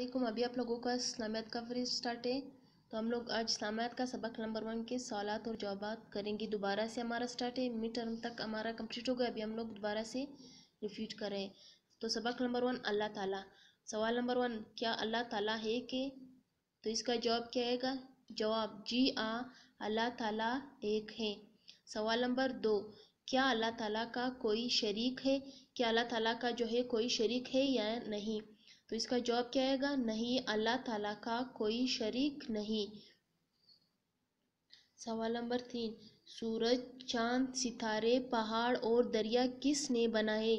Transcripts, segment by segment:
अल्लाम अभी आप लोगों का इस्लामियात का फ्री स्टार्ट है तो हम लोग आज इस्लामियात का सबक नंबर वन के सवालत और जवाब करेंगे दोबारा से हमारा स्टार्ट है मिड टर्म तक हमारा कंप्लीट हो गया अभी हम लोग दोबारा से रिपीट करें तो सबक नंबर वन अल्लाह ताला सवाल नंबर वन क्या अल्लाह ताला है के तो इसका जवाब क्या आएगा जवाब जी आ हाँ, अल्लाह ताला एक है सवाल नंबर दो क्या अल्लाह ताला का कोई शरीक है क्या अल्लाह ताला का जो है कोई शरीक है या नहीं तो इसका जवाब क्या आएगा नहीं अल्लाह ताला का कोई शरीक नहीं सवाल नंबर तीन सूरज चांद सितारे पहाड़ और दरिया किसने बनाए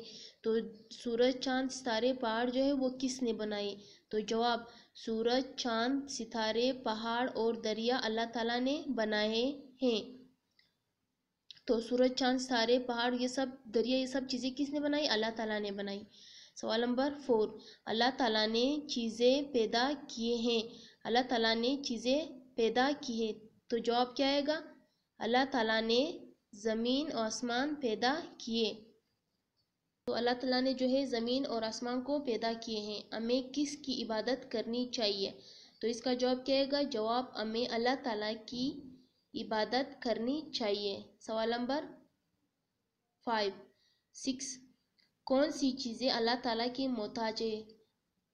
तो सूरज चांद सितारे पहाड़ जो है वो किसने बनाए तो जवाब सूरज चांद सितारे पहाड़ और दरिया अल्लाह ताला ने बनाए हैं तो सूरज चांद सितारे पहाड़ ये सब दरिया ये सब चीज़ें किसने बनाई अल्लाह ताला ने बनाई सवाल नंबर फोर अल्लाह ताला ने चीज़ें पैदा किए हैं अल्लाह ताला ने चीज़ें पैदा की है तो जवाब क्या आएगा अल्लाह ताला ने ज़मीन और आसमान पैदा किए तो अल्लाह ताला ने जो है ज़मीन और आसमान को पैदा किए हैं हमें किस की इबादत करनी चाहिए तो इसका जवाब क्या आएगा जवाब हमें अल्लाह ताला की इबादत करनी चाहिए सवाल नंबर फाइव सिक्स कौन सी चीज़ें अल्लाह ताला की मोहताज है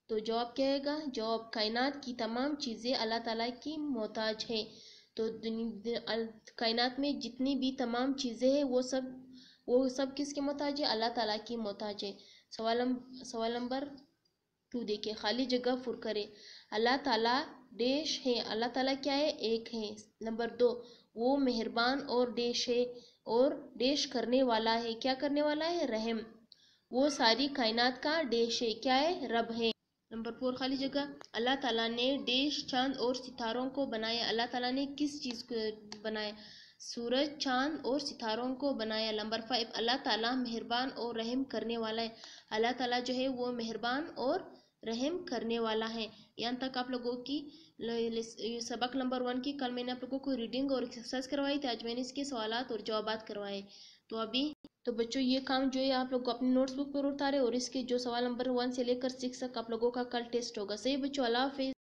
तो जवाब क्या आएगा जवाब कायनात की तमाम चीज़ें अल्लाह ताला की मोहताज है तो कायनात में जितनी भी तमाम चीज़ें हैं वो सब वो सब किसके मोहताज है अल्लाह ताला की मोहताज है सवाल सवाल नंबर टू देखिए खाली जगह फुर करे अल्लाह ताला देश है अल्लाह ताला क्या है एक है नंबर दो वो मेहरबान और देश है और देश करने वाला है क्या करने वाला है रहम वो सारी कायनात का देश है क्या है रब है नंबर फोर खाली जगह अल्लाह ताला ने देश चांद और सितारों को बनाया अल्लाह ताला ने किस चीज़ को बनाया सूरज चांद और सितारों को बनाया नंबर फाइव अल्लाह ताला मेहरबान और रहम करने वाला है अल्लाह ताला जो है वो मेहरबान और रहम करने वाला है यहाँ तक आप लोगों की सबक नंबर वन की कल मैंने आप लोगों को रीडिंग और एक्सरसाइज करवाई थी आज मैंने इसके सवाल और जवाब करवाए तो अभी तो बच्चों ये काम जो है आप लोग को अपनी नोट्स बुक पर उतारे और इसके जो सवाल नंबर वन से लेकर सिक्स तक आप लोगों का कल टेस्ट होगा सही बच्चों अला हाफिज